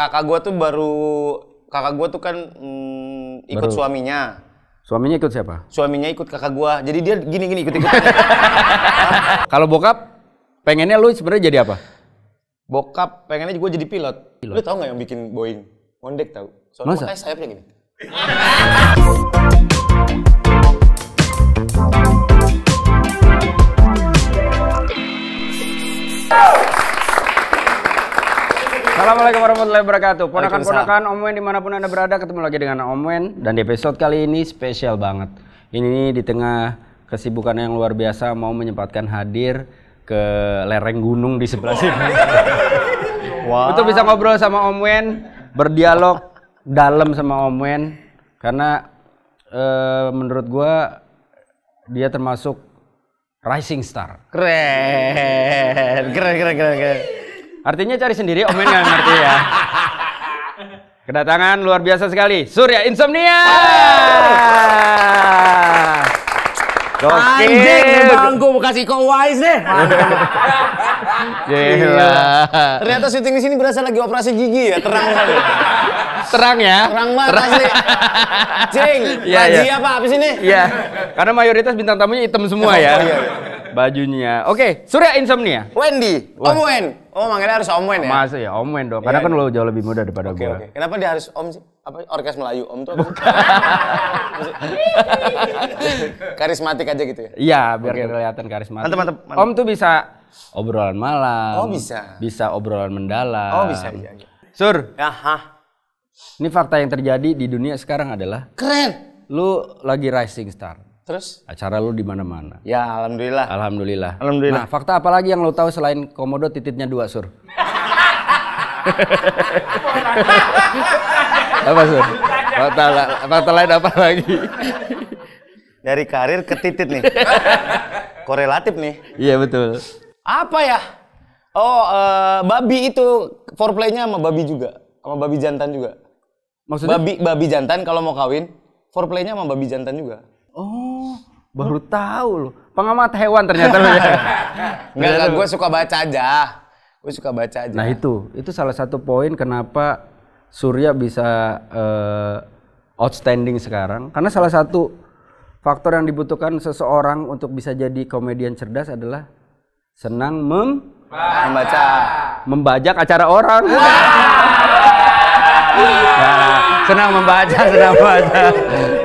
kakak gue tuh baru kakak gue tuh kan mm, ikut baru. suaminya. Suaminya ikut siapa? Suaminya ikut kakak gue. Jadi dia gini-gini ikut ikut. Kalau bokap pengennya lu sebenarnya jadi apa? Bokap pengennya gue jadi pilot. pilot. Lu tau nggak yang bikin Boeing? Mondek tau. Soalnya saya sayapnya gini. Assalamualaikum warahmatullahi wabarakatuh. Ponakan-ponakan Wen dimanapun anda berada ketemu lagi dengan Om Wen dan di episode kali ini spesial banget. Ini di tengah kesibukan yang luar biasa mau menyempatkan hadir ke lereng gunung di sebelah sini. Wow. Untuk bisa ngobrol sama Om Wen, berdialog dalam sama Om Wen, karena e, menurut gue dia termasuk rising star. Keren, keren, keren, keren. keren Artinya cari sendiri, Omen nggak ngerti ya. Kedatangan luar biasa sekali, Surya Insomnia. Oh. Anjing, bang, mau kasih kau wise deh. Gila. Iya. Ternyata syuting di sini berasa lagi operasi gigi ya, terang kali. Terang ya? Terang banget terang. asli. Cing, ya, ya. apa habis ini? Iya. Karena mayoritas bintang tamunya hitam semua oh, ya. Iya, iya bajunya. Oke, okay, Surya Insomnia. Wendy, Om Wen. Oh, manggilnya harus Om Wen ya? Mas ya, Om Wen dong. Karena iya, yeah, kan iya. lo jauh lebih muda daripada okay, gue. Okay. Kenapa dia harus Om sih? Apa orkes Melayu Om tuh? karismatik aja gitu ya? Iya, biar okay. kelihatan karismatik. Mantap, mantap, mantap. Om tuh bisa obrolan malam. Oh, bisa. Bisa obrolan mendalam. Oh, bisa. Iya, iya. Sur. Ya, Ini fakta yang terjadi di dunia sekarang adalah keren. Lu lagi rising star Terus? Acara lu di mana-mana. Ya, alhamdulillah. Alhamdulillah. Alhamdulillah. Nah, fakta apa lagi yang lo tahu selain komodo titiknya dua, Sur? apa, Sur? Fakta, fakta lain apa lagi? Dari karir ke titit nih. Korelatif nih. Iya, betul. Apa ya? Oh, uh, babi itu foreplaynya sama babi juga. Sama babi jantan juga. Maksudnya? Babi babi jantan kalau mau kawin, foreplaynya sama babi jantan juga. Oh, baru tahu loh. Pengamat hewan ternyata nggak gue suka baca aja. Gue suka baca aja. Nah, itu. Itu salah satu poin kenapa Surya bisa uh, outstanding sekarang karena salah satu faktor yang dibutuhkan seseorang untuk bisa jadi komedian cerdas adalah senang mem membaca membajak acara orang. Nah, senang membaca, senang membaca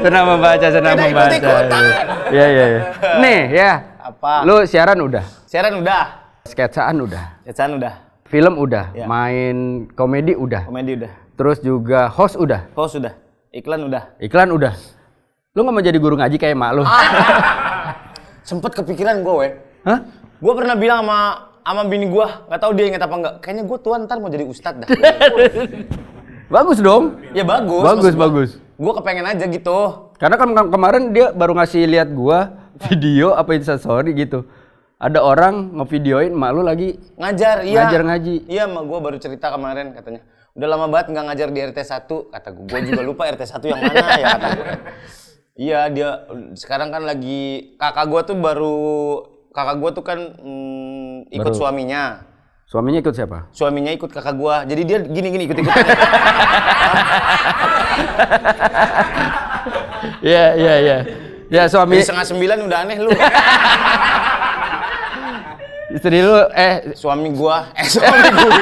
senang membaca, senang membaca. Iya, iya, iya. Nih, ya. Apa? Lu siaran udah? Siaran udah. Sketsaan udah. Sketsaan udah. Film udah, ya. main komedi udah. Komedi udah. Terus juga host udah. Host udah. Iklan udah. Iklan udah. Lu nggak mau jadi guru ngaji kayak mak lu? Ah. Sempet kepikiran gue, weh Hah? Gue pernah bilang sama sama bini gue, nggak tahu dia inget apa nggak. Kayaknya gue tuan ntar mau jadi ustadz dah. bagus dong. Ya bagus. Bagus, bagus gue kepengen aja gitu karena kan kemarin dia baru ngasih lihat gue video apa sorry gitu ada orang ngevideoin mak lu lagi ngajar iya ngajar ngaji iya mak gue baru cerita kemarin katanya udah lama banget nggak ngajar di RT 1 kata gue gue juga lupa RT 1 yang mana ya kata gue iya dia sekarang kan lagi kakak gue tuh baru kakak gue tuh kan mm, ikut baru. suaminya Suaminya ikut siapa? Suaminya ikut kakak gua. Jadi dia gini-gini ikut-ikut. Iya, iya, iya. Ya suami. Di setengah sembilan udah aneh lu. Istri lu eh suami gua eh suami gua.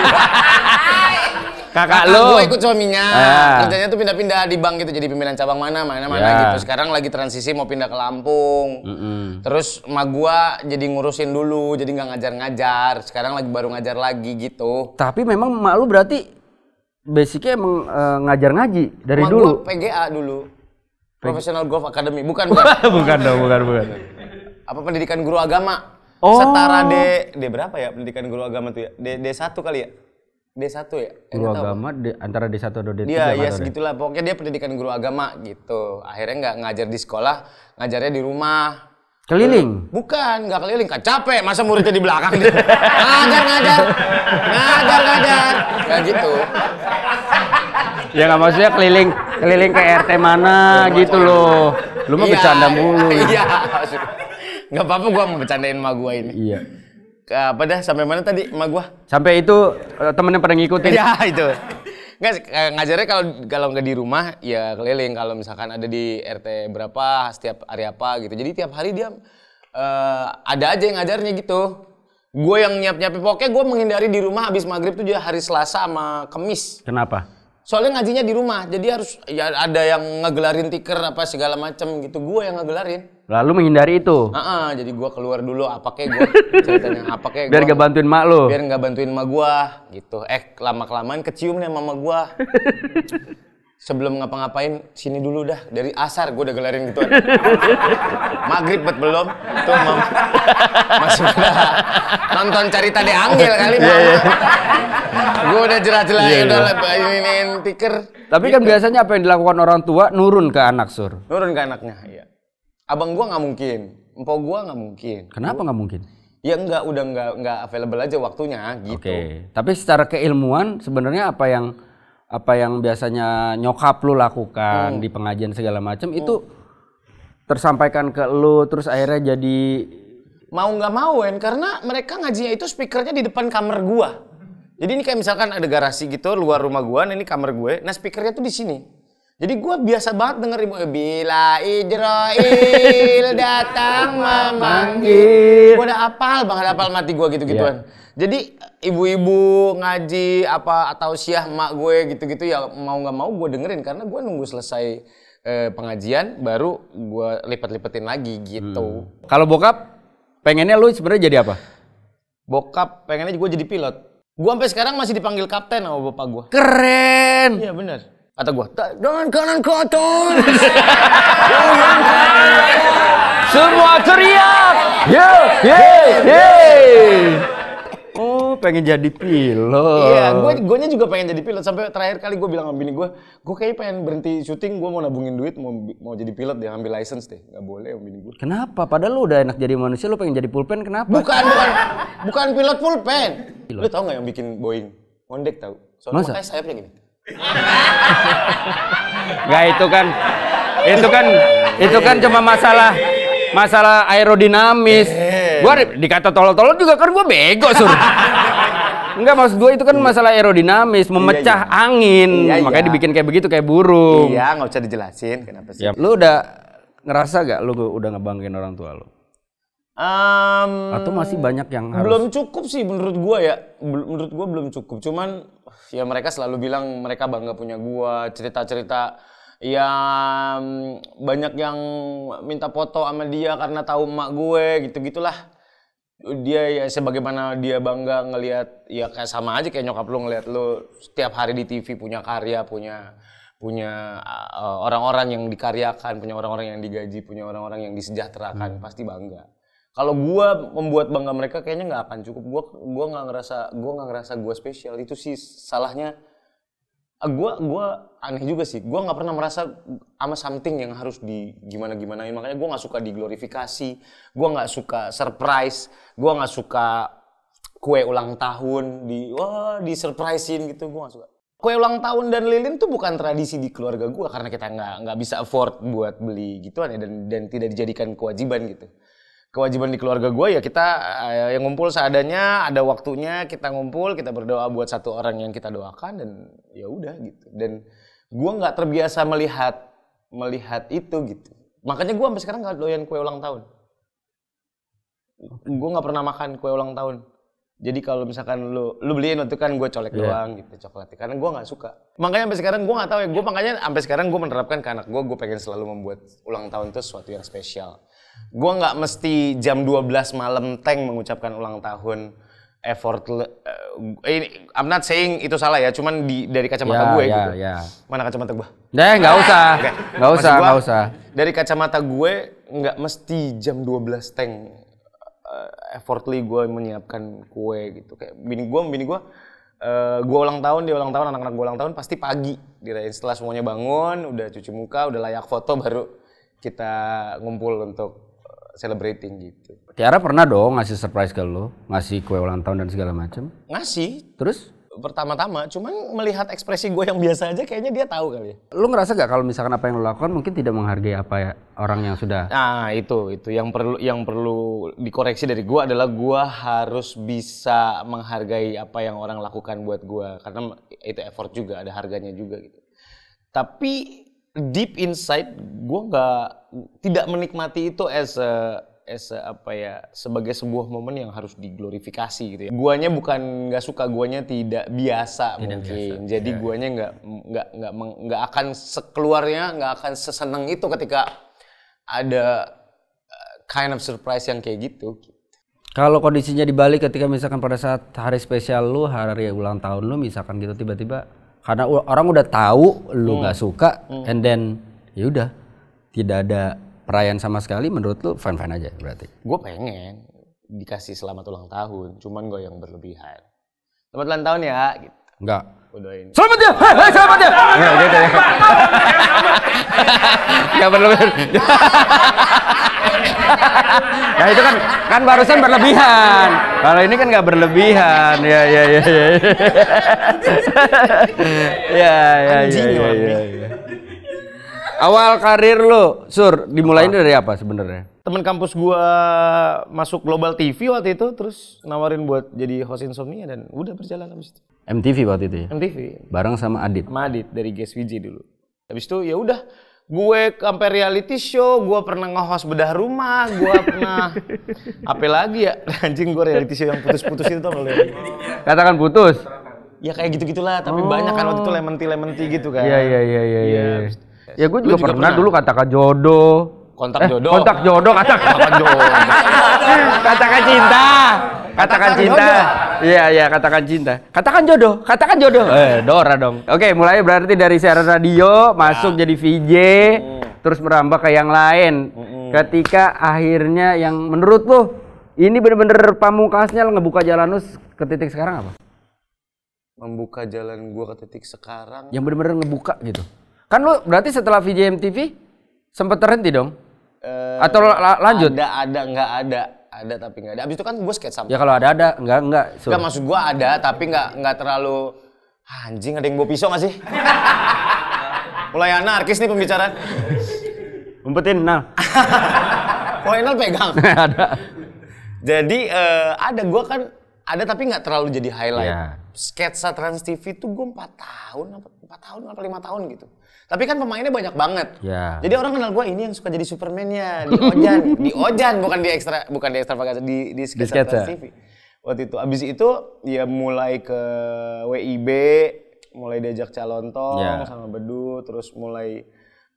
kakak lu gue ikut suaminya ah. kerjanya tuh pindah-pindah di bank gitu jadi pimpinan cabang mana mana mana yeah. gitu sekarang lagi transisi mau pindah ke Lampung mm -hmm. terus ma gua jadi ngurusin dulu jadi nggak ngajar-ngajar sekarang lagi baru ngajar lagi gitu tapi memang mak lu berarti basicnya emang uh, ngajar ngaji dari ma dulu gua PGA dulu P Professional Golf Academy bukan bukan bukan dong bukan bukan apa pendidikan guru agama Oh. Setara D D berapa ya pendidikan guru agama tuh ya? D D1 kali ya? D1 ya? Eh, guru agama di, antara D1 atau D3 Iya, ya segitulah. Pokoknya dia pendidikan guru agama gitu. Akhirnya nggak ngajar di sekolah, ngajarnya di rumah. Keliling? Bukan, nggak keliling. Kan capek, masa muridnya di belakang ngajar, ngajar. Ngajar, ngajar. Nggak gitu. Ya nggak maksudnya keliling keliling ke RT mana ya, gitu loh. Lu mah ya, bercanda mulu. Iya, nggak apa-apa gua mau bercandain sama gua ini. Iya apa dah sampai mana tadi emak gua? Sampai itu eh, temennya pada ngikutin. ya itu. Nggak, eh, ngajarnya kalau kalau nggak di rumah ya keliling kalau misalkan ada di RT berapa setiap hari apa gitu. Jadi tiap hari dia uh, ada aja yang ngajarnya gitu. Gue yang nyiap-nyiapin pokoknya gue menghindari di rumah habis maghrib tuh hari Selasa sama Kamis. Kenapa? Soalnya ngajinya di rumah, jadi harus ya ada yang ngegelarin tiker apa segala macam gitu. Gue yang ngegelarin. Lalu menghindari itu. Heeh, uh jadi gua keluar dulu apa kayak gua ceritanya apa kayak Biar gak bantuin mak lo. Biar gak bantuin mak gua gitu. Eh, lama-kelamaan kecium nih mama gua. Sebelum ngapa-ngapain sini dulu dah dari asar gua udah gelarin gitu. Maghrib bet belum. Tuh mam. Masih nonton cerita deh Angel kali Iya, iya. gua udah jelas jerat yeah, udah yeah. Iya. ini tiker. Tapi kan gitu. biasanya apa yang dilakukan orang tua nurun ke anak sur. Nurun ke anaknya, iya abang gua nggak mungkin empok gua nggak mungkin kenapa nggak mungkin ya enggak udah nggak nggak available aja waktunya gitu oke okay. tapi secara keilmuan sebenarnya apa yang apa yang biasanya nyokap lu lakukan hmm. di pengajian segala macam hmm. itu tersampaikan ke lu terus akhirnya jadi mau nggak mau kan karena mereka ngajinya itu speakernya di depan kamar gua jadi ini kayak misalkan ada garasi gitu luar rumah gua nah ini kamar gue nah speakernya tuh di sini jadi gue biasa banget denger ibu bila Ijroil datang memanggil. Gue udah apal banget apal mati gue gitu-gituan. Yeah. Jadi ibu-ibu ngaji apa atau siah mak gue gitu-gitu ya mau nggak mau gue dengerin karena gue nunggu selesai eh, pengajian baru gue lipet-lipetin lagi gitu. Hmm. Kalau bokap pengennya lu sebenarnya jadi apa? Bokap pengennya gue jadi pilot. Gue sampai sekarang masih dipanggil kapten sama bapak gue. Keren. Iya benar. Kata gue, dengan kanan kotor. Semua teriak. yo, ye, ye. Oh, pengen jadi pilot. Iya, gue guanya juga pengen jadi pilot. Sampai terakhir kali gue bilang sama bini gue, gue kayaknya pengen berhenti syuting, gue mau nabungin duit, mau mau jadi pilot deh, ambil license deh. Gak boleh sama bini gue. Kenapa? Padahal lu udah enak jadi manusia, lu pengen jadi pulpen kenapa? Bukan, bukan. bukan pilot pulpen. Pilot. Lu tau gak yang bikin Boeing? Mondek tau. Soalnya Masa? makanya sayapnya gini. Gak itu kan, itu kan, itu kan cuma masalah masalah aerodinamis. Eh. Gua dikata tolol-tolol juga kan gue bego sur. Enggak maksud gue itu kan iya. masalah aerodinamis, iya, memecah iya, iya. angin, iya, iya. makanya dibikin kayak begitu kayak burung. Iya, nggak usah dijelasin kenapa sih. Yep. Lu udah ngerasa gak lu udah ngebanggain orang tua lu? Um, Atau masih banyak yang harus... belum cukup sih menurut gue ya. Menurut gue belum cukup. Cuman ya mereka selalu bilang mereka bangga punya gue cerita-cerita yang banyak yang minta foto sama dia karena tahu emak gue gitu-gitulah. Dia ya sebagaimana dia bangga ngelihat ya kayak sama aja kayak nyokap lu ngelihat lu setiap hari di TV punya karya, punya punya eh, orang-orang uh, yang dikaryakan, punya orang-orang yang digaji, punya orang-orang yang disejahterakan, hmm. pasti bangga kalau gue membuat bangga mereka kayaknya nggak akan cukup gue gua nggak ngerasa gue nggak ngerasa gue spesial itu sih salahnya ah, gue gua aneh juga sih gue nggak pernah merasa ama something yang harus di gimana gimanain makanya gue nggak suka diglorifikasi gue nggak suka surprise gue nggak suka kue ulang tahun di wah di surprisein gitu gue gak suka kue ulang tahun dan lilin tuh bukan tradisi di keluarga gue karena kita nggak nggak bisa afford buat beli gituan ya dan dan tidak dijadikan kewajiban gitu kewajiban di keluarga gue ya kita uh, yang ngumpul seadanya ada waktunya kita ngumpul kita berdoa buat satu orang yang kita doakan dan ya udah gitu dan gue nggak terbiasa melihat melihat itu gitu makanya gue sampai sekarang nggak doyan kue ulang tahun gue nggak pernah makan kue ulang tahun jadi kalau misalkan lu lu beliin waktu kan gue colek yeah. doang gitu coklat karena gue nggak suka makanya sampai sekarang gue nggak tahu ya gue makanya sampai sekarang gue menerapkan ke anak gue gue pengen selalu membuat ulang tahun itu sesuatu yang spesial gue nggak mesti jam 12 malam tank mengucapkan ulang tahun effort uh, ini I'm not saying itu salah ya cuman di dari kacamata yeah, gue yeah, gitu yeah. mana kacamata gue deh nggak usah nggak usah nggak usah dari kacamata gue nggak mesti jam 12 tank uh, effortly gue menyiapkan kue gitu kayak bini gue bini gue uh, gue ulang tahun dia ulang tahun anak-anak gue ulang tahun pasti pagi dirayain gitu setelah semuanya bangun udah cuci muka udah layak foto baru kita ngumpul untuk eh, celebrating gitu. Tiara pernah dong ngasih surprise ke lo, ngasih kue ulang tahun dan segala macam. Ngasih. Terus? Pertama-tama, cuman melihat ekspresi gue yang biasa aja, kayaknya dia tahu kali. Ya. Lo ngerasa gak kalau misalkan apa yang lo lakukan mungkin tidak menghargai apa ya orang yang sudah? Nah itu itu yang perlu yang perlu dikoreksi dari gue adalah gue harus bisa menghargai apa yang orang lakukan buat gue karena itu effort juga ada harganya juga gitu. Tapi deep inside gue nggak tidak menikmati itu as a, as a, apa ya sebagai sebuah momen yang harus diglorifikasi gitu ya. Guanya bukan nggak suka, guanya tidak biasa tidak mungkin. Biasa. Jadi yeah. guanya nggak nggak nggak nggak akan sekeluarnya nggak akan seseneng itu ketika ada eh, kind of surprise yang kayak gitu. Kalau kondisinya dibalik ketika misalkan pada saat hari spesial lu, hari ulang tahun lu misalkan gitu tiba-tiba karena orang udah tahu lu hmm. nggak hmm. suka hmm. and then ya udah tidak ada perayaan sama sekali menurut lu fine fine aja berarti gue pengen dikasih selamat ulang tahun cuman gue yang berlebihan selamat ulang tahun ya gitu enggak udahin selamat ya hei, hey, selamat ya enggak gitu ya enggak perlu nah itu kan kan barusan berlebihan kalau ini kan nggak berlebihan ya ya ya ya ya ya ya ya ya, ya ya awal karir lo sur dimulai dari apa sebenarnya teman kampus gua masuk global TV waktu itu terus nawarin buat jadi host insomnia dan udah berjalan abis itu MTV waktu itu ya MTV bareng sama Adit sama Adit dari GSVJ dulu Abis itu ya udah gue sampai reality show, gue pernah nge-host bedah rumah, gue pernah apa lagi ya anjing gue reality show yang putus-putus itu tau gak Katakan putus. Ya kayak gitu-gitulah, tapi oh. banyak kan waktu itu lementi-lementi gitu kan. Iya iya iya iya. iya, iya. iya. Ya, ya, ya, ya. ya gue juga, juga pernah, pernah dulu katakan jodoh kontak eh, jodoh. kontak jodoh katakan jodoh. katakan cinta. Katakan cinta. Iya iya katakan cinta. Katakan jodoh. Katakan jodoh. Eh Dora dong. Oke, mulai berarti dari siaran radio ya. masuk jadi VJ hmm. terus merambah ke yang lain. Hmm. Ketika akhirnya yang menurut lo ini bener-bener pamungkasnya lo ngebuka jalan lo ke titik sekarang apa? Membuka jalan gua ke titik sekarang. Yang bener-bener ngebuka gitu. Kan lo berarti setelah VJ MTV sempat terhenti dong? uh, atau la lanjut ada ada nggak ada ada tapi nggak ada abis itu kan gue sketsa ya kalau ada ada nggak nggak so. nggak maksud gue ada tapi nggak nggak terlalu ah, anjing ada yang bawa pisau masih sih mulai anarkis nih pembicaraan umpetin nal oh nal pegang ada jadi uh, ada gue kan ada tapi nggak terlalu jadi highlight. Yeah. Sketsa Trans TV itu gue empat tahun, empat tahun apa lima tahun gitu. Tapi kan pemainnya banyak banget. Ya. Jadi orang kenal gue ini yang suka jadi Superman nya di Ojan, di Ojan bukan di ekstra bukan di ekstra bagasi di segi di TV. Waktu itu abis itu ya mulai ke WIB, mulai diajak calon tong ya. sama Bedu, terus mulai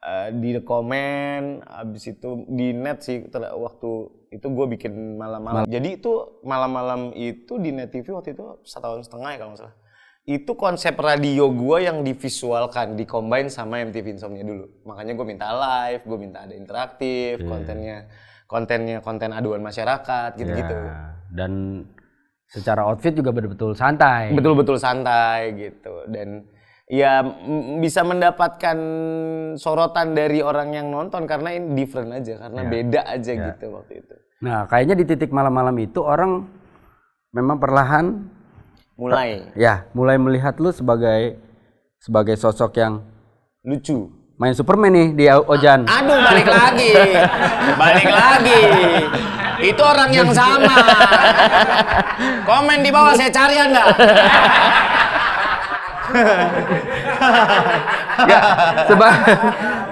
uh, di komen, abis itu di net sih waktu itu gue bikin malam-malam. Jadi itu malam-malam itu di net TV waktu itu setahun setengah ya kalau nggak salah itu konsep radio gue yang divisualkan, dikombin sama MTV Insomnia dulu. Makanya gue minta live, gue minta ada interaktif, yeah. kontennya, kontennya konten aduan masyarakat, gitu-gitu. Yeah. Dan secara outfit juga betul-betul santai. Betul-betul santai gitu. Dan ya bisa mendapatkan sorotan dari orang yang nonton karena ini different aja, karena yeah. beda aja yeah. gitu waktu itu. Nah, kayaknya di titik malam-malam itu orang memang perlahan mulai ya mulai melihat lu sebagai sebagai sosok yang lucu main Superman nih di Ojan. Aduh, balik lagi. balik lagi. Itu orang yang sama. Komen di bawah saya cari Anda. Ya, ya, seba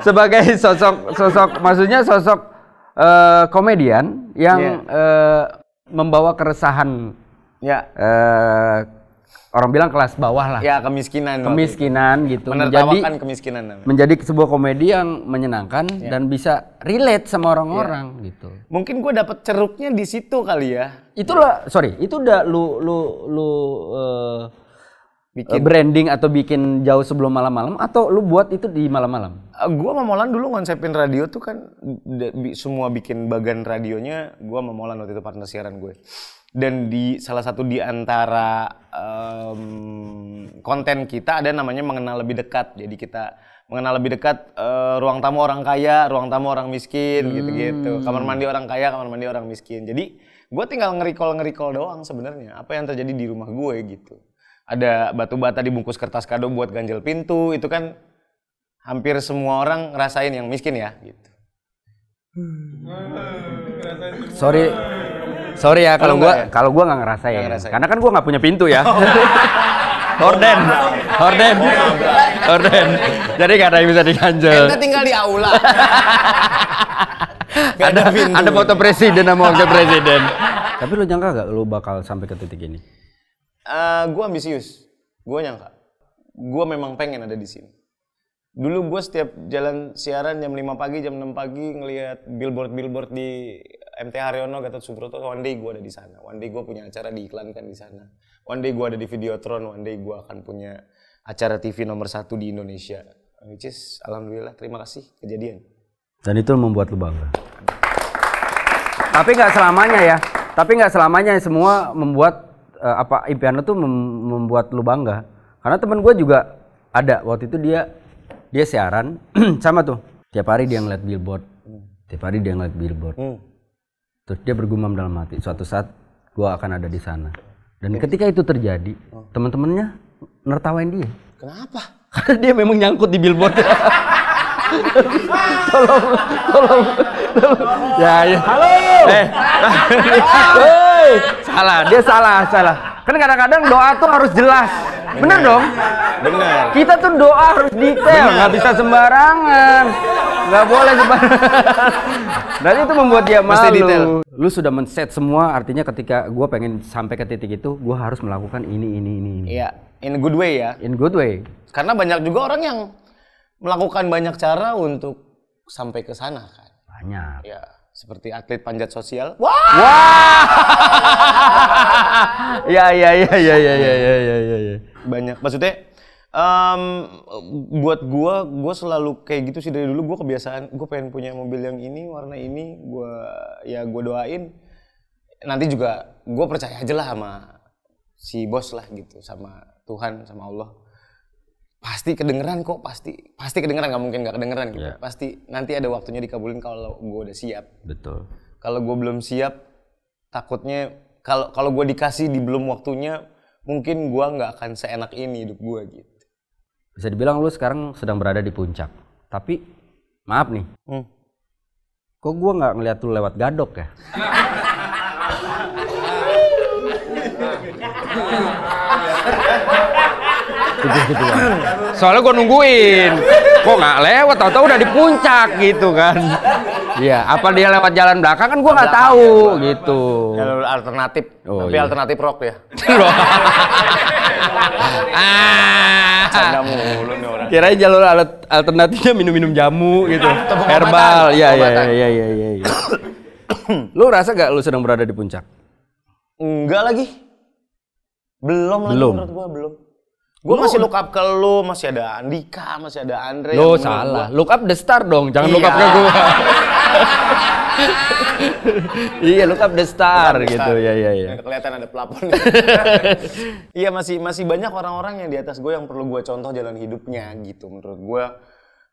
sebagai sosok sosok maksudnya sosok uh, komedian yang yeah. Ya. uh, membawa keresahan ya yeah. uh, orang bilang kelas bawah lah. Ya, kemiskinan. Kemiskinan gitu. Menjadi kemiskinan. Menjadi sebuah komedi yang menyenangkan ya. dan bisa relate sama orang-orang ya. gitu. Mungkin gue dapet ceruknya di situ kali ya. Itulah, sorry, itu udah lu lu lu uh, bikin branding atau bikin jauh sebelum malam-malam atau lu buat itu di malam-malam. Uh, gua sama Molan dulu konsepin radio tuh kan semua bikin bagan radionya gue sama Molan waktu itu partner siaran gue dan di salah satu di antara um, konten kita ada namanya mengenal lebih dekat. Jadi kita mengenal lebih dekat uh, ruang tamu orang kaya, ruang tamu orang miskin gitu-gitu. Hmm. Kamar mandi orang kaya, kamar mandi orang miskin. Jadi gue tinggal ngerikol ngerikol doang sebenarnya apa yang terjadi di rumah gue gitu. Ada batu bata dibungkus kertas kado buat ganjel pintu itu kan hampir semua orang ngerasain yang miskin ya gitu. Hmm. hmm Sorry, Sorry ya kalau oh, gue ya? kalau gue nggak ngerasa ya. Karena kan gue nggak punya pintu ya. Horden, horden, horden. Jadi gak ada yang bisa diganjel. Kita tinggal di aula. ada, ada, ada foto presiden sama wakil presiden. Tapi lu nyangka gak lu bakal sampai ke titik ini? Uh, eh, gue ambisius. Gue nyangka. Gue memang pengen ada di sini. Dulu gue setiap jalan siaran jam 5 pagi, jam 6 pagi ngelihat billboard-billboard di MT Haryono Gatot Subroto one day gue ada di sana one day gue punya acara diiklankan di sana one day gue ada di Videotron one day gue akan punya acara TV nomor satu di Indonesia which is alhamdulillah terima kasih kejadian dan itu membuat lu bangga tapi nggak selamanya ya tapi nggak selamanya semua membuat uh, apa impian lu tuh mem membuat lu bangga karena teman gue juga ada waktu itu dia dia siaran sama tuh tiap hari dia ngeliat billboard hmm. tiap hari dia ngeliat billboard hmm. Terus dia bergumam dalam hati, suatu saat gua akan ada di sana. Dan oh. ketika itu terjadi, oh. teman-temannya nertawain dia. Kenapa? Karena dia memang nyangkut di billboard. tolong, tolong, tolong. Ya, ya. Halo. Eh. Hey. Eh, salah, dia salah, salah. Kan kadang-kadang doa tuh harus jelas. Bener, Bener dong? Bener. Kita tuh doa harus detail, nggak bisa sembarangan. Nggak boleh sembarangan. Dan itu membuat dia malu. Mesti detail. Lu sudah men-set semua, artinya ketika gue pengen sampai ke titik itu, gue harus melakukan ini, ini, ini, ini. Iya, in good way ya. In good way. Karena banyak juga orang yang melakukan banyak cara untuk sampai ke sana kan. Banyak. Ya seperti atlet panjat sosial. Wah. Wah. ya ya ya ya ya ya ya ya ya, ya. Banyak. Maksudnya um, buat gue gue selalu kayak gitu sih dari dulu gue kebiasaan gue pengen punya mobil yang ini warna ini gue ya gua doain nanti juga gue percaya aja lah sama si bos lah gitu sama Tuhan sama Allah pasti kedengeran kok pasti pasti kedengeran nggak mungkin nggak kedengeran gitu yeah. pasti nanti ada waktunya dikabulin kalau gue udah siap betul kalau gue belum siap takutnya kalau kalau gue dikasih di belum waktunya mungkin gue nggak akan seenak ini hidup gue gitu bisa dibilang lu sekarang sedang berada di puncak tapi maaf nih hmm. kok gue nggak ngeliat lu lewat gadok ya Kan. Soalnya gue nungguin, kok nggak lewat, tahu-tahu udah di puncak gitu kan. Iya, apa dia lewat jalan belakang kan gue nggak tahu ya, gitu. Jalur alternatif, oh, tapi iya. alternatif rock ya. ah, Kirain jalur alat alternatifnya minum-minum jamu gitu, ah, herbal, ya ya ya ya iya. Ya. lu rasa gak lu sedang berada di puncak? Enggak lagi. Belum, belum. lagi menurut gua belum. Gue masih look up ke lu, masih ada Andika, masih ada Andre. Lo salah. Gua. Look up the star dong, jangan iya. look up ke iya. gue. iya, look up the star up gitu. Iya, iya, iya. Kelihatan ada pelapon. iya, masih masih banyak orang-orang yang di atas gue yang perlu gue contoh jalan hidupnya gitu menurut gue.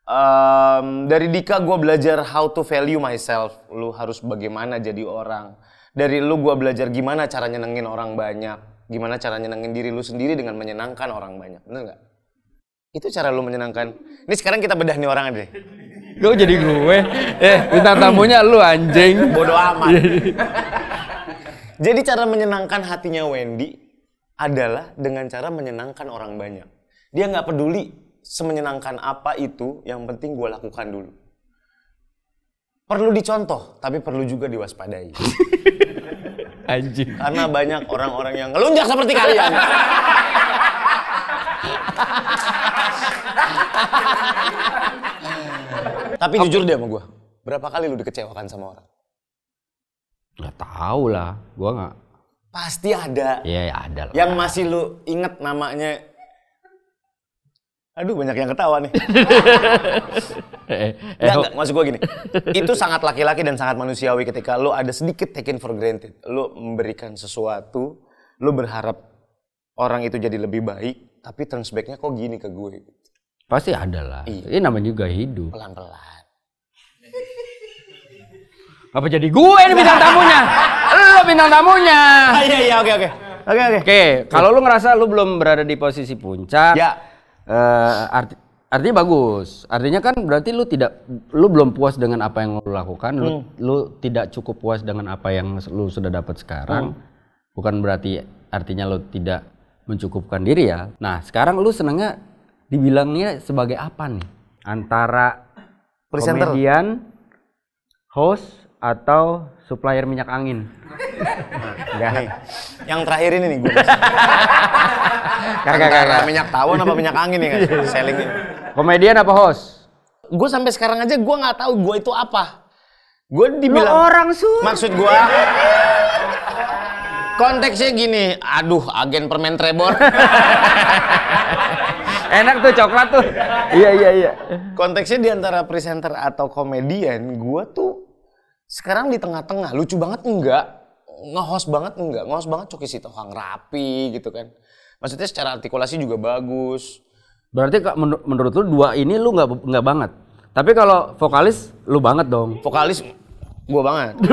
Um, dari Dika gue belajar how to value myself. Lu harus bagaimana jadi orang. Dari lu gue belajar gimana cara nyenengin orang banyak gimana cara nyenengin diri lu sendiri dengan menyenangkan orang banyak bener nggak itu cara lu menyenangkan ini sekarang kita bedah nih orang deh gue jadi gue eh bintang tamunya lu anjing bodoh amat iya. jadi cara menyenangkan hatinya Wendy adalah dengan cara menyenangkan orang banyak dia nggak peduli semenyenangkan apa itu yang penting gue lakukan dulu perlu dicontoh tapi perlu juga diwaspadai Anjing. Karena banyak orang-orang yang ngelunjak seperti kalian. Tapi Apa? jujur deh sama gue, berapa kali lu dikecewakan sama orang? Gak tau lah, gue gak. Pasti ada. Iya, ya, ada lah. Yang masih lu inget namanya Aduh banyak yang ketawa nih. Eh, eh, enggak, enggak, maksud gue gini. Itu sangat laki-laki dan sangat manusiawi ketika lo ada sedikit taken for granted. Lo memberikan sesuatu, lo berharap orang itu jadi lebih baik, tapi turns back-nya kok gini ke gue. Pasti ada lah. Iya. Ini namanya juga hidup. Pelan-pelan. Apa jadi gue ini bintang tamunya? Lo bintang tamunya. Ah, iya, iya, oke, oke. Oke, oke. Oke, kalau lo ngerasa lo belum berada di posisi puncak, ya uh, arti, artinya bagus. Artinya kan berarti lu tidak lu belum puas dengan apa yang lu lakukan, hmm. lu lu tidak cukup puas dengan apa yang lu sudah dapat sekarang. Hmm. Bukan berarti artinya lu tidak mencukupkan diri ya. Nah, sekarang lu senengnya dibilangnya sebagai apa nih? Antara Presenter. host atau supplier minyak angin. Nah, Nih, yang terakhir ini nih gue. Karena Minyak tawon apa minyak angin nih kan iya. sellingnya. Komedian apa host? Gue sampai sekarang aja gue nggak tahu gue itu apa. Gue dibilang Lo orang sur. Maksud gue konteksnya gini, aduh agen permen trebor. Enak tuh coklat tuh. iya iya iya. Konteksnya diantara presenter atau komedian, gue tuh sekarang di tengah-tengah lucu banget enggak? Ngehost banget enggak? Ngehost banget Coki Sitohang rapi gitu kan. Maksudnya secara artikulasi juga bagus. Berarti menur menurut lu dua ini lu nggak nggak banget. Tapi kalau vokalis lu banget dong. Vokalis gua banget.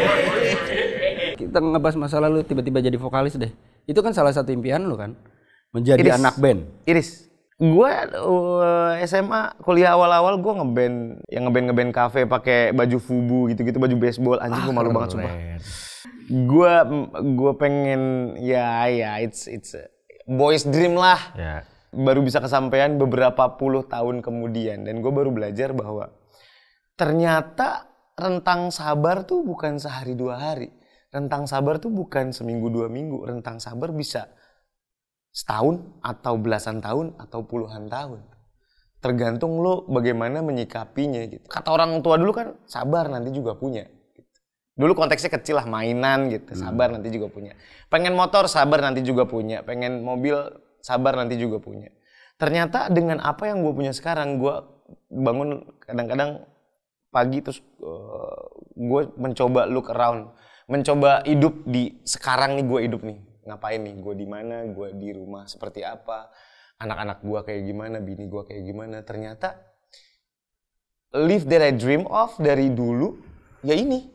Kita ngebahas masalah lu tiba-tiba jadi vokalis deh. Itu kan salah satu impian lu kan? Menjadi Iris. anak band. Iris gue uh, SMA kuliah awal-awal gue ngeband yang ngeband ngeband kafe pakai baju fubu gitu-gitu baju baseball anjing ah, gue malu banget sumpah gue gue pengen ya ya it's it's boys dream lah yeah. baru bisa kesampaian beberapa puluh tahun kemudian dan gue baru belajar bahwa ternyata rentang sabar tuh bukan sehari dua hari rentang sabar tuh bukan seminggu dua minggu rentang sabar bisa setahun atau belasan tahun atau puluhan tahun. Tergantung lo bagaimana menyikapinya gitu. Kata orang tua dulu kan sabar nanti juga punya. Gitu. Dulu konteksnya kecil lah mainan gitu, hmm. sabar hmm. nanti juga punya. Pengen motor sabar nanti juga punya, pengen mobil sabar nanti juga punya. Ternyata dengan apa yang gue punya sekarang, gue bangun kadang-kadang pagi terus eh, gue mencoba look around, mencoba hidup di sekarang nih gue hidup nih ngapain nih gue di mana gue di rumah seperti apa anak-anak gue kayak gimana bini gue kayak gimana ternyata live that I dream of dari dulu ya ini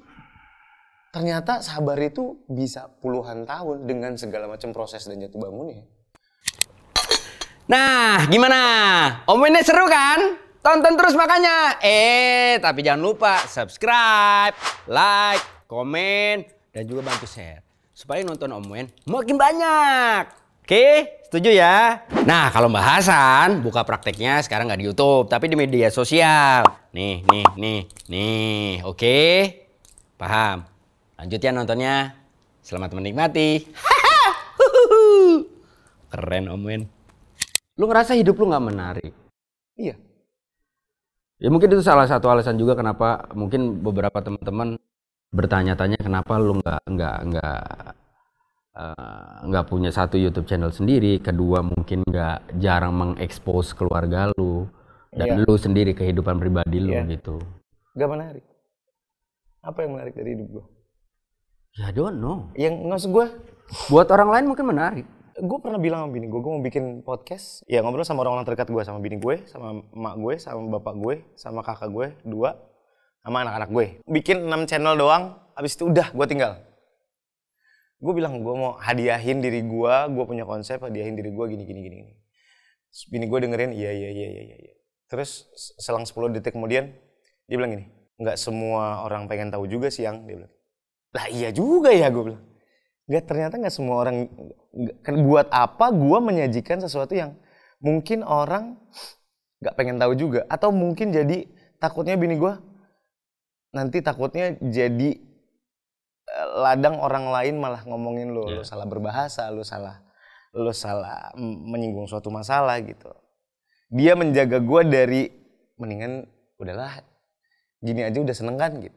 ternyata sabar itu bisa puluhan tahun dengan segala macam proses dan jatuh bangunnya nah gimana omennya seru kan tonton terus makanya eh tapi jangan lupa subscribe like komen dan juga bantu share supaya nonton Om Wen makin banyak. Oke, setuju ya? Nah, kalau bahasan buka prakteknya sekarang nggak di YouTube, tapi di media sosial. Nih, nih, nih, nih. Oke, paham? Lanjut ya nontonnya. Selamat menikmati. Keren Om Wen. Lu ngerasa hidup lu nggak menarik? Iya. Ya mungkin itu salah satu alasan juga kenapa mungkin beberapa teman-teman bertanya-tanya kenapa lu nggak nggak nggak eh, nggak uh, punya satu YouTube channel sendiri, kedua mungkin nggak jarang mengekspos keluarga lu dan yeah. lu sendiri kehidupan pribadi lu yeah. gitu. Gak menarik. Apa yang menarik dari hidup gua? Ya don't know. Yang se gua buat orang lain mungkin menarik. Gue pernah bilang sama bini gue, gue mau bikin podcast. Ya ngobrol sama orang-orang terdekat gue, sama bini gue, sama emak gue, sama bapak gue, sama kakak gue, dua sama anak-anak gue. Bikin 6 channel doang, habis itu udah gue tinggal. Gue bilang gue mau hadiahin diri gue, gue punya konsep hadiahin diri gue gini gini gini. gini. Bini gue dengerin, iya iya iya iya iya. Terus selang 10 detik kemudian dia bilang gini, nggak semua orang pengen tahu juga siang dia bilang. Lah iya juga ya gue bilang. Nggak ternyata nggak semua orang kan buat apa gue menyajikan sesuatu yang mungkin orang nggak pengen tahu juga atau mungkin jadi takutnya bini gue nanti takutnya jadi eh, ladang orang lain malah ngomongin lo, yeah. lo salah berbahasa, lo salah, lo salah menyinggung suatu masalah gitu. Dia menjaga gue dari mendingan udahlah gini aja udah seneng kan gitu.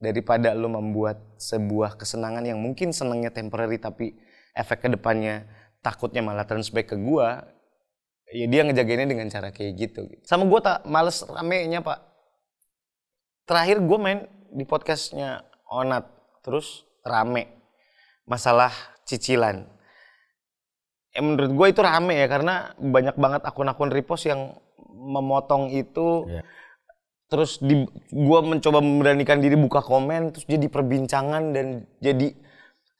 Daripada lo membuat sebuah kesenangan yang mungkin senengnya temporary tapi efek kedepannya takutnya malah turns back ke gue, ya dia ngejagainnya dengan cara kayak gitu. gitu. Sama gue tak males ramenya pak terakhir gue main di podcastnya Onat terus rame masalah cicilan. Eh, menurut gue itu rame ya karena banyak banget akun-akun repost yang memotong itu. Yeah. Terus di gue mencoba memberanikan diri buka komen terus jadi perbincangan dan jadi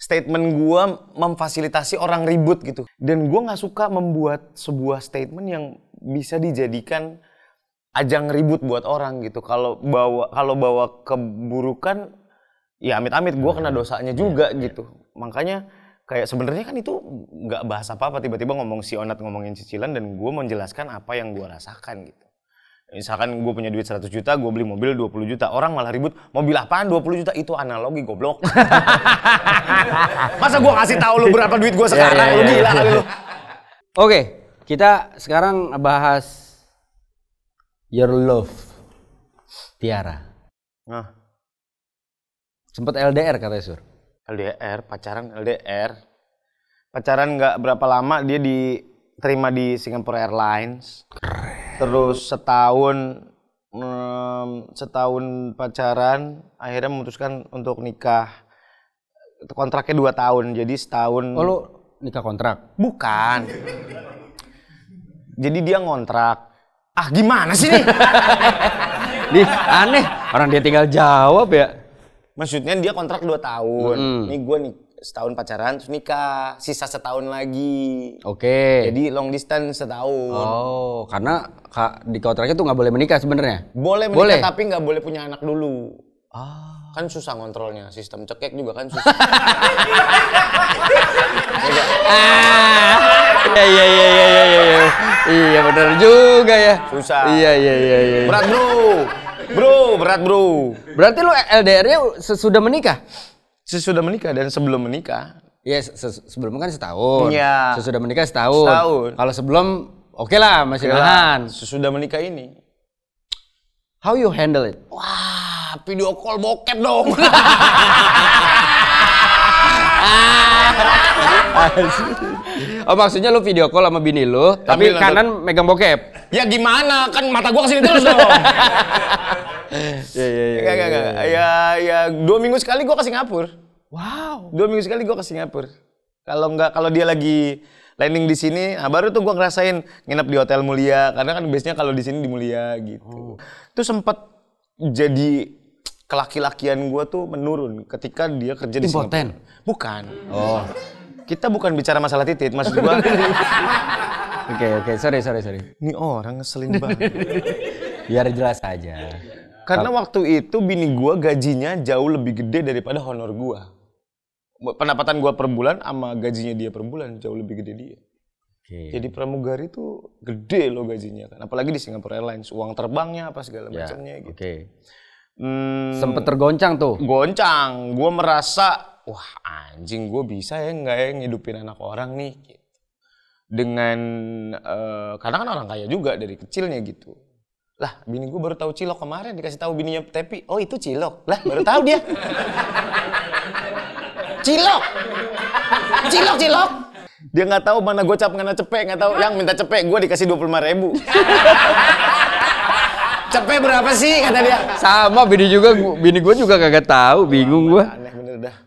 statement gue memfasilitasi orang ribut gitu. Dan gue nggak suka membuat sebuah statement yang bisa dijadikan ajang ribut buat orang gitu. Kalau bawa kalau bawa keburukan ya amit-amit gue kena dosanya juga yeah, iya. gitu. Yeah. Makanya kayak sebenarnya kan itu nggak bahas apa-apa tiba-tiba ngomong si Onat ngomongin cicilan dan gue menjelaskan apa yang gue rasakan gitu. Misalkan gue punya duit 100 juta, gue beli mobil 20 juta. Orang malah ribut, mobil apaan 20 juta? Itu analogi goblok. Masa gue kasih tahu lu berapa duit gue iya, sekarang? Yeah, yeah, yeah. Lu iya, gila lu. Oke, okay, kita sekarang bahas Your Love Tiara. Nah. Sempet LDR kata Sur. LDR, pacaran LDR. Pacaran nggak berapa lama dia diterima di Singapore Airlines. Keren. Terus setahun um, setahun pacaran akhirnya memutuskan untuk nikah. Kontraknya dua tahun, jadi setahun. Oh, nikah kontrak? Bukan. jadi dia ngontrak ah gimana sih nih? Di, aneh, orang dia tinggal jawab ya. Maksudnya dia kontrak 2 tahun. Mm. Nih gue nih setahun pacaran terus nikah, sisa setahun lagi. Oke. Okay. Jadi long distance setahun. Oh, karena kak, di kontraknya tuh nggak boleh menikah sebenarnya? Boleh menikah boleh. tapi nggak boleh punya anak dulu. Ah kan susah ngontrolnya sistem cekek juga kan susah ah iya iya iya iya iya iya iya benar juga ya susah iya iya iya iya, iya. berat bro bro berat bro berarti lu LDR-nya sesudah menikah sesudah menikah dan sebelum menikah ya se sebelum kan setahun iya sesudah menikah setahun setahun kalau sebelum oke okay lah masih nahan sesudah menikah ini how you handle it wah wow Ah, video call bokep dong. Ah. oh maksudnya lu video call sama bini lu, tapi, kanan megang bokep. Ya gimana? Kan mata gua kesini terus dong. ya ya ya. Gak, gak, iya, gak. Iya. Ya ya dua minggu sekali gua ke Singapura. Wow. Dua minggu sekali gua ke Singapura. Kalau nggak kalau dia lagi landing di sini, nah baru tuh gua ngerasain nginep di hotel mulia karena kan biasanya kalau di sini di mulia gitu. Oh. Tuh sempet jadi kelaki-lakian gue tuh menurun ketika dia kerja di Impoten. Singapura. Bukan. Oh. Kita bukan bicara masalah titit, mas. gue. Oke oke, okay. sorry sorry sorry. Ini orang ngeselin banget. Biar jelas aja. Karena Kalo... waktu itu bini gue gajinya jauh lebih gede daripada honor gue. Pendapatan gue per bulan sama gajinya dia per bulan jauh lebih gede dia. Okay. Jadi pramugari tuh gede loh gajinya kan, apalagi di Singapore Airlines, uang terbangnya apa segala yeah. macamnya gitu. Okay. Hmm, Sempet tergoncang tuh. Goncang. Gue merasa, wah anjing gue bisa ya nggak ya ngidupin anak orang nih. Gitu. Dengan, uh, karena kan orang kaya juga dari kecilnya gitu. Lah, bini gue baru tahu cilok kemarin dikasih tahu bininya Tepi. Oh, itu cilok. Lah, baru tahu dia. cilok. Cilok, cilok. Dia nggak tahu mana gue cap mana cepek, nggak tahu. Yang minta cepek, gue dikasih dua puluh lima ribu. Cepet berapa sih kata dia? Sama bini juga bini gue juga kagak tahu, bingung gue.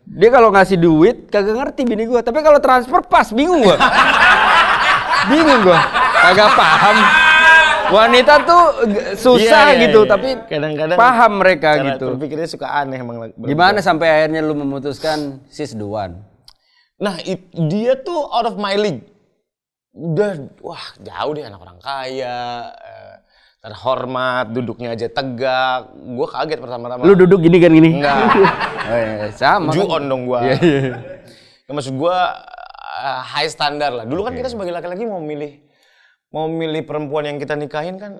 Dia kalau ngasih duit kagak ngerti bini gue, tapi kalau transfer pas bingung gue. bingung gue. Kagak paham. Wanita tuh susah iya, iya, gitu, iya. tapi kadang-kadang paham mereka cara gitu. pikirnya suka aneh emang. Gimana sampai akhirnya lu memutuskan sis duan? Nah, it, dia tuh out of my league. Udah, wah jauh deh anak orang kaya, terhormat duduknya aja tegak. Gue kaget pertama-tama. Lu duduk gini kan gini? Enggak. oh, iya, sama. Juon kan? on dong gue. Iya, iya. Ya, maksud gue uh, high standar lah. Dulu kan okay. kita iya. sebagai laki-laki mau milih mau milih perempuan yang kita nikahin kan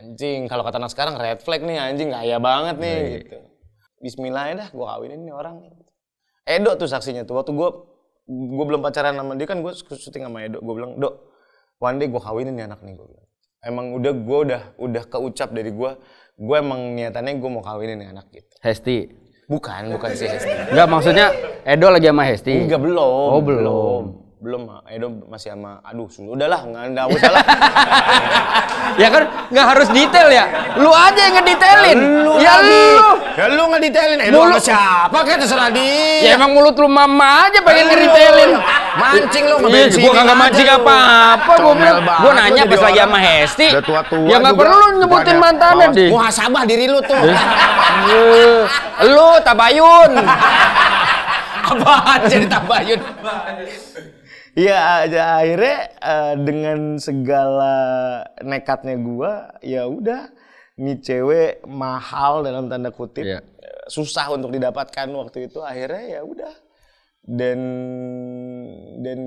anjing kalau kata anak sekarang red flag nih anjing kaya banget nih yeah. Iya. gitu. Bismillah dah gue kawinin nih orang. Gitu. Edo tuh saksinya tuh waktu gue gue belum pacaran sama dia kan gue syuting sama Edo gue bilang Dok one day gue kawinin nih anak nih gue emang udah gue udah udah keucap dari gue gue emang niatannya gue mau kawinin nih anak gitu Hesti bukan bukan si Hesti Enggak maksudnya Edo lagi sama Hesti Enggak belum oh belum belum, belum Edo masih sama aduh sudahlah nggak nggak usah lah ya kan nggak harus detail ya lu aja yang ngedetailin ya ya lu ya lu ya lu ngedetailin Edo mulut. sama siapa kayak terserah dia ya emang mulut lu mama aja pengen ngedetailin Mancing lu ngebensin. Iya, gua kagak mancing apa-apa. Gua bilang gua nanya pas lagi sama Hesti. Ya nggak perlu nyebutin mantanan deh. Muhasabah diri lu tuh. Eh. Lu tabayun. Apaan jadi tabayun? Iya, akhirnya uh, dengan segala nekatnya gua, ya udah nih cewek mahal dalam tanda kutip. Yeah. Iya. Susah untuk didapatkan waktu itu akhirnya ya udah. Dan dan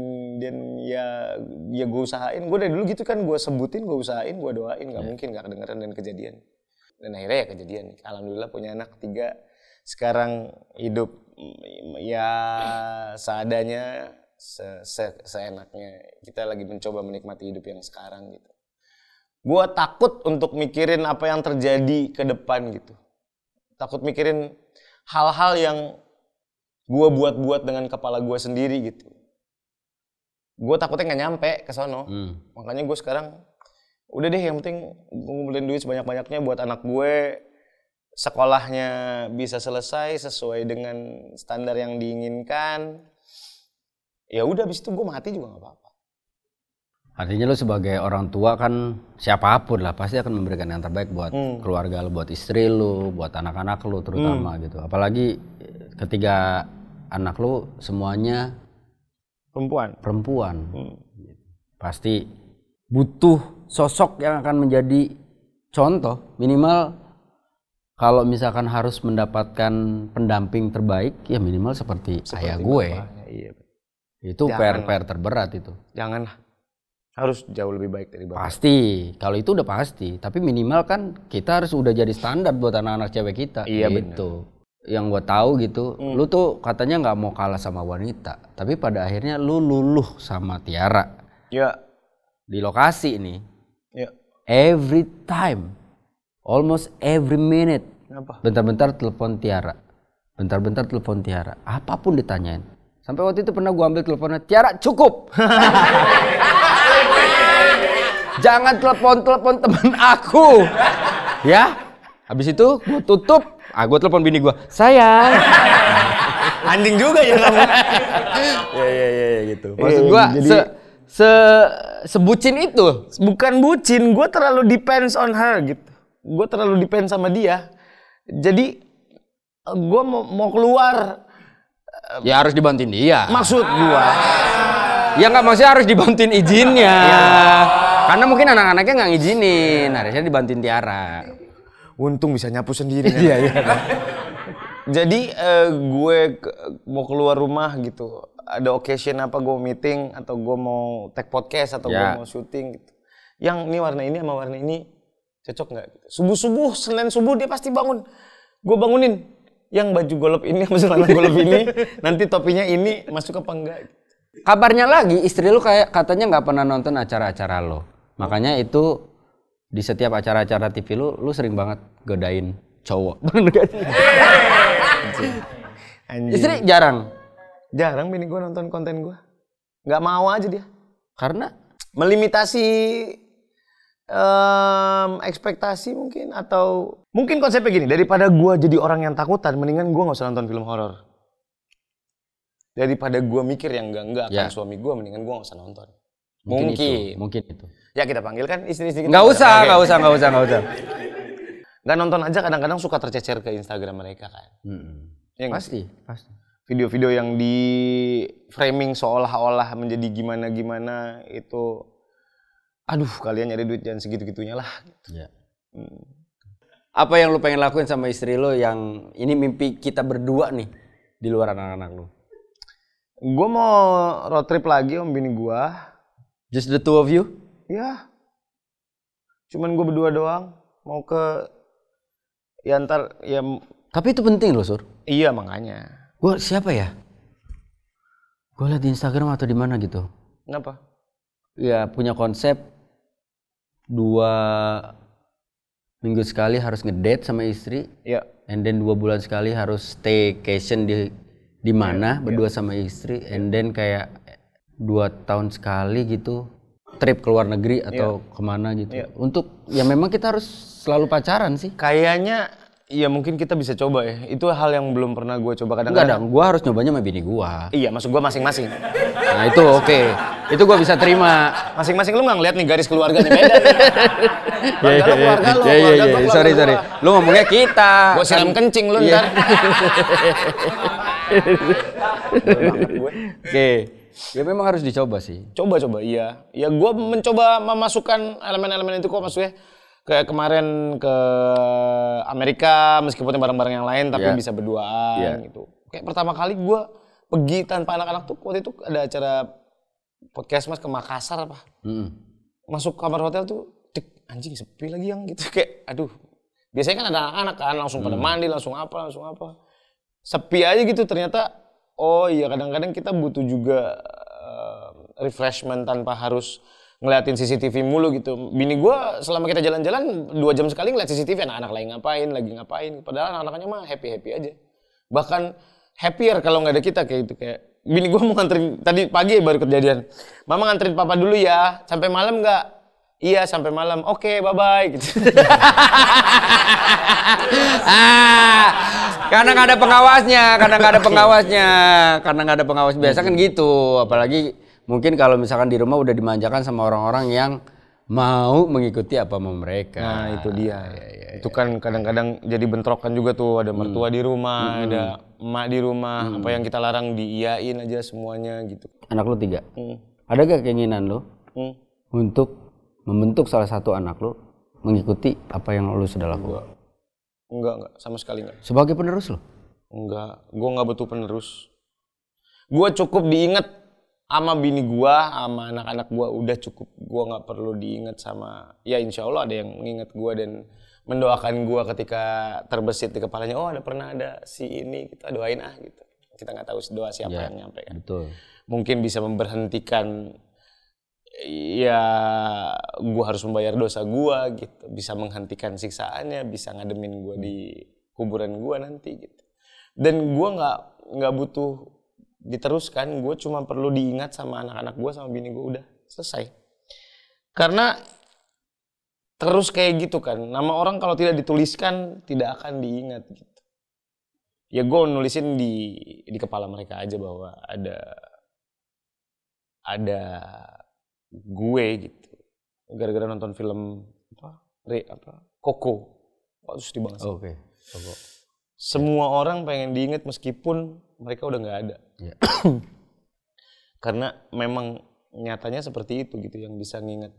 dan ya ya gue usahain gue dari dulu gitu kan gue sebutin gue usahain gue doain nggak yeah. mungkin nggak kedengeran dan kejadian dan akhirnya ya kejadian alhamdulillah punya anak tiga sekarang hidup mm, ya seadanya se -se seenaknya kita lagi mencoba menikmati hidup yang sekarang gitu gue takut untuk mikirin apa yang terjadi ke depan gitu takut mikirin hal-hal yang gue buat-buat dengan kepala gue sendiri gitu gue takutnya nggak nyampe ke sono hmm. makanya gue sekarang udah deh yang penting gue ngumpulin duit sebanyak banyaknya buat anak gue sekolahnya bisa selesai sesuai dengan standar yang diinginkan ya udah habis itu gue mati juga nggak apa-apa artinya lo sebagai orang tua kan siapapun lah pasti akan memberikan yang terbaik buat hmm. keluarga lo buat istri lo buat anak-anak lo terutama hmm. gitu apalagi eh, ketiga anak lo semuanya perempuan perempuan hmm. pasti butuh sosok yang akan menjadi contoh minimal kalau misalkan harus mendapatkan pendamping terbaik ya minimal seperti, seperti ayah gue ya, iya. itu PR-PR terberat itu janganlah harus jauh lebih baik dari bapak. Pasti, kalau itu udah pasti. Tapi minimal kan kita harus udah jadi standar buat anak-anak cewek kita. Iya gitu. betul yang gue tahu gitu, hmm. lu tuh katanya nggak mau kalah sama wanita, tapi pada akhirnya lu luluh sama Tiara. Ya. Di lokasi ini. Ya. Every time, almost every minute. Kenapa? Bentar-bentar telepon Tiara. Bentar-bentar telepon Tiara. Apapun ditanyain. Sampai waktu itu pernah gue ambil teleponnya, Tiara cukup. Jangan telepon-telepon temen aku. ya. Habis itu gue tutup ah gue telepon bini gue sayang anjing juga ya kamu ya ya ya gitu iya, maksud iya, gue Jadi... se se sebucin itu bukan bucin gue terlalu depends on her gitu gue terlalu depends sama dia jadi gue mau, mau keluar ya harus dibantuin dia maksud gue ya nggak maksudnya harus dibantuin izinnya ya. karena mungkin anak-anaknya nggak ngizinin harusnya dibantuin Tiara untung bisa nyapu sendiri. Kan? Iya iya. Jadi uh, gue mau keluar rumah gitu, ada occasion apa gue meeting atau gue mau take podcast atau yeah. gue ya. mau syuting gitu. Yang ini warna ini sama warna ini cocok nggak? Gitu? Subuh subuh Senin subuh dia pasti bangun. Gue bangunin yang baju golop ini sama celana golop ini nanti topinya ini masuk apa enggak? Kabarnya lagi istri lu kayak katanya nggak pernah nonton acara-acara lo. Makanya itu di setiap acara-acara TV lu lu sering banget godain cowok bener gak sih istri jarang jarang bini gue nonton konten gue Gak mau aja dia karena melimitasi um, ekspektasi mungkin atau mungkin konsepnya gini daripada gua jadi orang yang takutan mendingan gua nggak usah nonton film horor daripada gua mikir yang enggak enggak ya. suami gua, mendingan gua nggak usah nonton mungkin mungkin itu, mungkin itu Ya kita panggil kan istri-istri kita. Nggak usah, nggak usah, nggak usah, nggak usah. Gak nonton aja kadang-kadang suka tercecer ke Instagram mereka kan. Hmm. Ya, pasti, pasti. Video-video yang di framing seolah-olah menjadi gimana-gimana itu, aduh kalian nyari duit jangan segitu-gitunya lah. Gitu. Ya. Hmm. Apa yang lu pengen lakuin sama istri lo yang ini mimpi kita berdua nih di luar anak-anak lu? Gue mau road trip lagi om bini gue. Just the two of you? ya cuman gue berdua doang mau ke ya ntar ya tapi itu penting loh sur iya makanya gue siapa ya gue liat di Instagram atau di mana gitu kenapa ya punya konsep dua minggu sekali harus ngedate sama istri ya and then dua bulan sekali harus staycation di di mana ya, ya. berdua ya. sama istri and then kayak dua tahun sekali gitu trip ke luar negeri iya. atau yeah. kemana gitu. Yeah. Untuk ya memang kita harus selalu pacaran sih. Kayaknya ya mungkin kita bisa coba ya. Itu hal yang belum pernah gue coba kadang-kadang. Enggak gue harus nyobanya sama bini gue. Iya, maksud gue masing-masing. Nah itu oke. Okay. Itu gue bisa terima. Masing-masing lu nggak ngeliat nih garis keluarganya beda nih. Iya, iya, keluarga lu, keluarga lu, keluarga Sorry, sorry. Lu ngomongnya kita. Gue siram kan- kencing lu ntar. Oke. Ya memang harus dicoba sih. Coba-coba, iya. Ya gue mencoba memasukkan elemen-elemen itu kok maksudnya. Kayak kemarin ke Amerika, meskipun bareng-bareng yang lain, tapi yeah. bisa berduaan yeah. gitu. Kayak pertama kali gue pergi tanpa anak-anak tuh waktu itu ada acara podcast mas ke Makassar apa. Mm. Masuk kamar hotel tuh, cek anjing sepi lagi yang gitu. Kayak aduh, biasanya kan ada anak-anak kan langsung hmm. pada mandi, langsung apa, langsung apa. Sepi aja gitu ternyata oh iya kadang-kadang kita butuh juga uh, refreshment tanpa harus ngeliatin CCTV mulu gitu. Bini gue selama kita jalan-jalan dua jam sekali ngeliat CCTV anak-anak lagi ngapain, lagi ngapain. Padahal anak-anaknya mah happy-happy aja. Bahkan happier kalau nggak ada kita kayak gitu kayak bini gue mau nganterin tadi pagi baru kejadian mama nganterin papa dulu ya sampai malam nggak Iya sampai malam. Oke, okay, bye bye. Gitu. ah, karena nggak ada pengawasnya, karena nggak ada pengawasnya, karena nggak ada pengawas biasa kan gitu. Apalagi mungkin kalau misalkan di rumah udah dimanjakan sama orang-orang yang mau mengikuti apa mau mereka. Nah itu dia. Ya, ya, itu kan kadang-kadang jadi bentrokan juga tuh ada hmm. mertua hmm. di rumah, hmm. ada emak di rumah. Hmm. Apa yang kita larang diiyain aja semuanya gitu. Anak lu tiga. Hmm. Ada gak keinginan lo hmm. untuk membentuk salah satu anak lo mengikuti apa yang lo sudah lakukan? Enggak. Enggak, enggak. Sama sekali enggak. Sebagai penerus lo? Enggak. Gue enggak butuh penerus. Gue cukup diingat sama bini gue sama anak-anak gue udah cukup. gue nggak perlu diingat sama ya insya Allah ada yang mengingat gue dan mendoakan gue ketika terbesit di kepalanya. Oh ada pernah ada si ini kita gitu. ah, doain ah gitu. Kita nggak tahu doa siapa ya, yang nyampe kan. Betul. Mungkin bisa memberhentikan ya gue harus membayar dosa gue gitu bisa menghentikan siksaannya bisa ngademin gue di kuburan gue nanti gitu dan gue nggak nggak butuh diteruskan gue cuma perlu diingat sama anak-anak gue sama bini gue udah selesai karena terus kayak gitu kan nama orang kalau tidak dituliskan tidak akan diingat gitu ya gue nulisin di di kepala mereka aja bahwa ada ada gue gitu gara-gara nonton film apa re apa Koko khusus di bangsa oh, oke okay. Koko semua orang pengen diinget meskipun mereka udah nggak ada yeah. Iya. karena memang nyatanya seperti itu gitu yang bisa nginget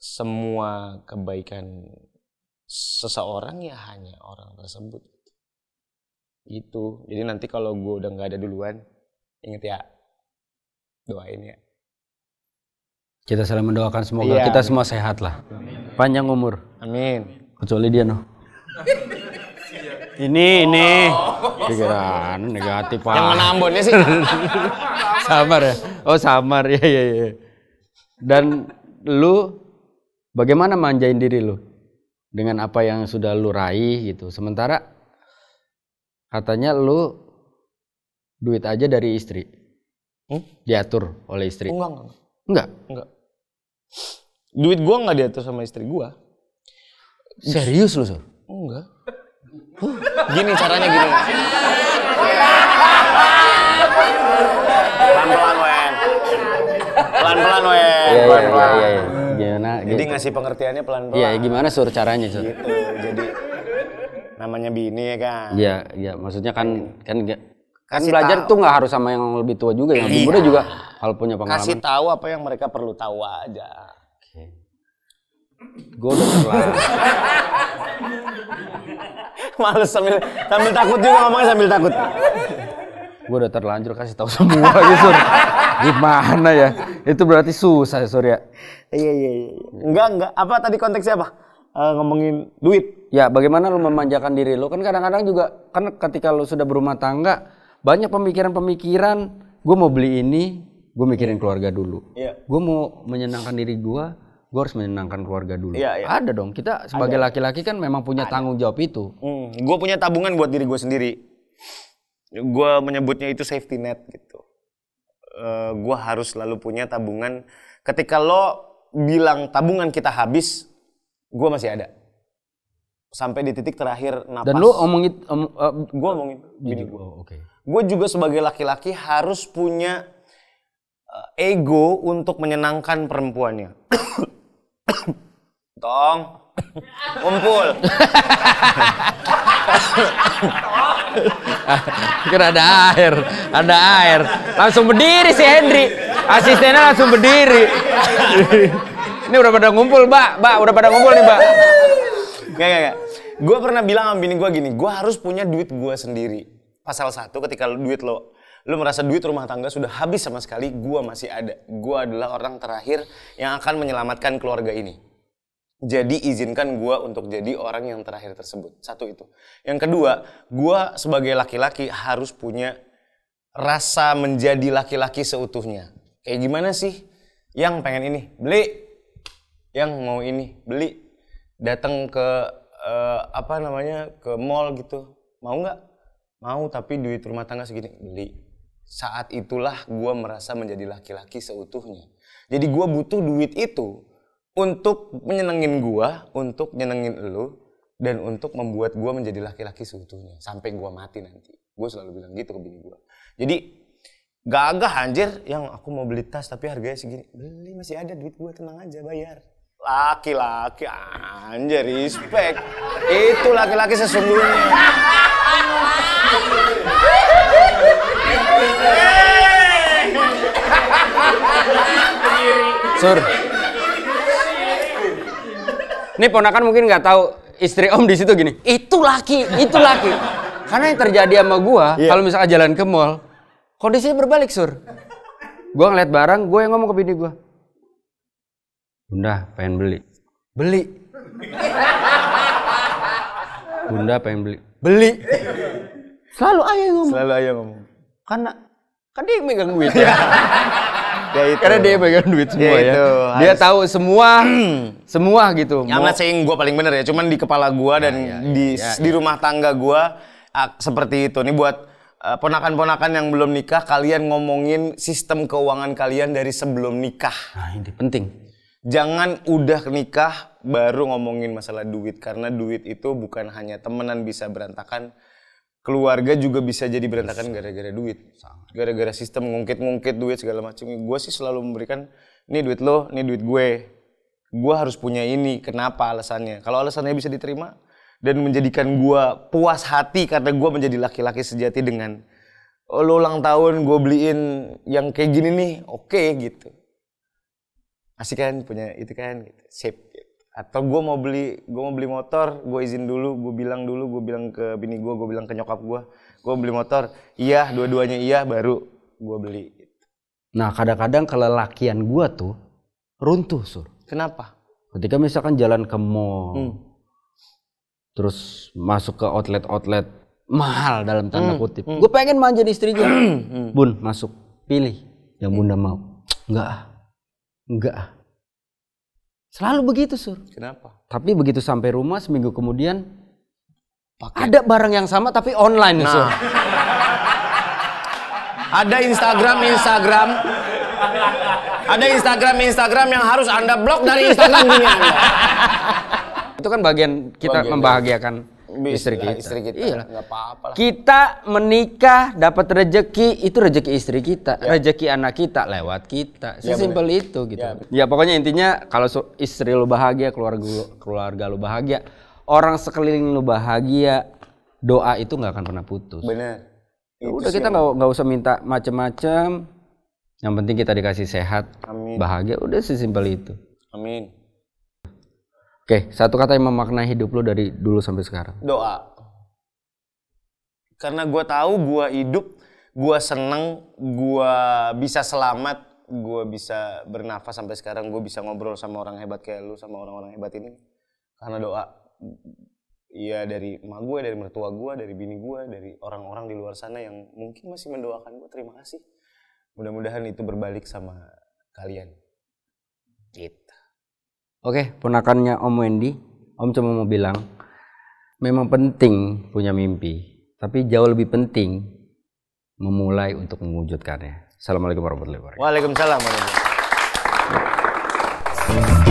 semua kebaikan seseorang ya hanya orang tersebut itu jadi nanti kalau gue udah nggak ada duluan inget ya doain ya kita saling mendoakan semoga iya, kita amin. semua sehat lah. Panjang umur. Amin. Kecuali dia noh. ini oh, ini. Pikiran negatif Pak. Yang menambunnya sih. samar ya. Oh, samar. Ya ya ya. Dan lu bagaimana manjain diri lu dengan apa yang sudah lu raih gitu. Sementara katanya lu duit aja dari istri. Hmm? Diatur oleh istri. Enggak. Enggak. Duit gua nggak diatur sama istri gua Serius lu, Sob? Enggak. Huh. Gini caranya gini. Pelan-pelan, Wen. Pelan-pelan, Wen. Iya, Iya, iya, iya. iya. Gimana? Jadi gitu. ngasih pengertiannya pelan-pelan. Iya, gimana sur caranya, Sur? Gitu. Jadi namanya bini ya kan. Iya, iya, maksudnya kan kan kan Kasih belajar tahu. tuh nggak harus sama yang lebih tua juga, yang lebih iya. muda juga kalau punya pengalaman. Kasih tahu apa yang mereka perlu tahu aja. Oke. Gue udah terlalu. Males sambil sambil takut juga ngomongnya sambil takut. Gue udah terlanjur kasih tahu semua gitu. Gimana ya? Itu berarti susah ya Surya. Iya iya iya. Enggak enggak. Apa tadi konteksnya apa? Uh, ngomongin duit. Ya, bagaimana lu memanjakan diri lu? Kan kadang-kadang juga kan ketika lu sudah berumah tangga banyak pemikiran-pemikiran gue mau beli ini, gue mikirin keluarga dulu yeah. gue mau menyenangkan diri gue gue harus menyenangkan keluarga dulu yeah, yeah. ada dong kita sebagai laki-laki kan memang punya ada. tanggung jawab itu mm. gue punya tabungan buat diri gue sendiri gue menyebutnya itu safety net gitu uh, eh, gue harus selalu punya tabungan ketika lo bilang tabungan kita habis gue masih ada sampai di titik terakhir napas. Dan lo, eh, omongin om, uh, gue omongin juga sebagai laki-laki harus punya Eh, ego untuk menyenangkan perempuannya. Tong, kumpul. Kira ada air, ada air. Langsung berdiri si Hendri. Asistennya langsung berdiri. Ini udah pada ngumpul, Mbak. Mbak, udah pada ngumpul nih, Mbak. Gak, gak, gak. Gue pernah bilang sama bini gue gini, gue harus punya duit gue sendiri. Pasal satu ketika duit lo lu merasa duit rumah tangga sudah habis sama sekali, gua masih ada. Gua adalah orang terakhir yang akan menyelamatkan keluarga ini. Jadi izinkan gua untuk jadi orang yang terakhir tersebut. Satu itu. Yang kedua, gua sebagai laki-laki harus punya rasa menjadi laki-laki seutuhnya. Kayak gimana sih? Yang pengen ini, beli. Yang mau ini, beli. Datang ke uh, apa namanya ke mall gitu. Mau nggak? Mau tapi duit rumah tangga segini, beli saat itulah gue merasa menjadi laki-laki seutuhnya. Jadi gue butuh duit itu untuk menyenengin gue, untuk menyenengin lo, dan untuk membuat gue menjadi laki-laki seutuhnya sampai gue mati nanti. Gue selalu bilang gitu ke bini gue. Jadi gagah anjir yang aku mau beli tas tapi harganya segini. Beli masih ada duit gue tenang aja bayar. Laki-laki anjir respect. Itu laki-laki sesungguhnya. Sur. Ini ponakan mungkin nggak tahu istri Om di situ gini. Itu laki, itu laki. Karena yang terjadi sama gua yeah. kalau misalnya jalan ke mall, kondisinya berbalik, Sur. Gua ngeliat barang, gue yang ngomong ke bini gua. Bunda, pengen beli. Beli. Bunda pengen beli. Beli. Selalu ayah ngomong. Selalu ayah ngomong. Karena kan dia yang megang duit. Ya. Ya, ya itu. Karena dia pegang duit semua ya. ya. Dia harus... Dia tahu semua semua gitu. Yang Mau... saying gue paling bener ya, cuman di kepala gue ya, dan ya, ya di ya, ya. di rumah tangga gue seperti itu. Ini buat uh, ponakan-ponakan yang belum nikah, kalian ngomongin sistem keuangan kalian dari sebelum nikah. Nah, ini penting jangan udah nikah baru ngomongin masalah duit karena duit itu bukan hanya temenan bisa berantakan keluarga juga bisa jadi berantakan gara-gara duit gara-gara sistem ngungkit-ngungkit duit segala macam gue sih selalu memberikan ini duit lo ini duit gue gue harus punya ini kenapa alasannya kalau alasannya bisa diterima dan menjadikan gue puas hati karena gue menjadi laki-laki sejati dengan oh, lo ulang tahun gue beliin yang kayak gini nih oke okay, gitu asik kan punya itu kan gitu. sip atau gue mau beli gue mau beli motor gue izin dulu gue bilang dulu gue bilang ke bini gue gue bilang ke nyokap gue gue beli motor iya dua-duanya iya baru gue beli nah kadang-kadang kelelakian gue tuh runtuh sur kenapa ketika misalkan jalan ke mall hmm. terus masuk ke outlet-outlet mahal dalam tanda hmm. kutip hmm. gue pengen manja istri gue hmm, hmm. bun masuk pilih yang hmm. bunda mau enggak enggak ah. ah. Selalu begitu, Sur. Kenapa? Tapi begitu sampai rumah seminggu kemudian Pakai. ada barang yang sama tapi online, nah. Sur. ada Instagram, Instagram. Ada Instagram, Instagram yang harus Anda blok dari Instagram dunia Itu kan bagian kita bagian ya. membahagiakan istri kita. Istri kita. Iya apa-apa lah. Kita menikah dapat rejeki itu rejeki istri kita, ya. rezeki anak kita lewat kita. Ya, sesimpel ya, itu gitu. Ya. ya pokoknya intinya kalau istri lu bahagia, keluarga lu, keluarga lu bahagia, orang sekeliling lu bahagia, doa itu nggak akan pernah putus. Benar. Ya, udah kita nggak nggak usah minta macam-macam. Yang penting kita dikasih sehat, Amin. bahagia. Udah sesimpel itu. Amin. Oke, satu kata yang memaknai hidup lo dari dulu sampai sekarang. Doa. Karena gue tahu gue hidup, gue seneng, gue bisa selamat, gue bisa bernafas sampai sekarang, gue bisa ngobrol sama orang hebat kayak lu, sama orang-orang hebat ini. Karena doa. Iya dari emak gue, dari mertua gue, dari bini gue, dari orang-orang di luar sana yang mungkin masih mendoakan gue. Terima kasih. Mudah-mudahan itu berbalik sama kalian. Gitu. Oke, ponakannya Om Wendy, Om cuma mau bilang, memang penting punya mimpi, tapi jauh lebih penting memulai untuk mewujudkannya. Assalamualaikum warahmatullahi wabarakatuh. Waalaikumsalam warahmatullahi wabarakatuh.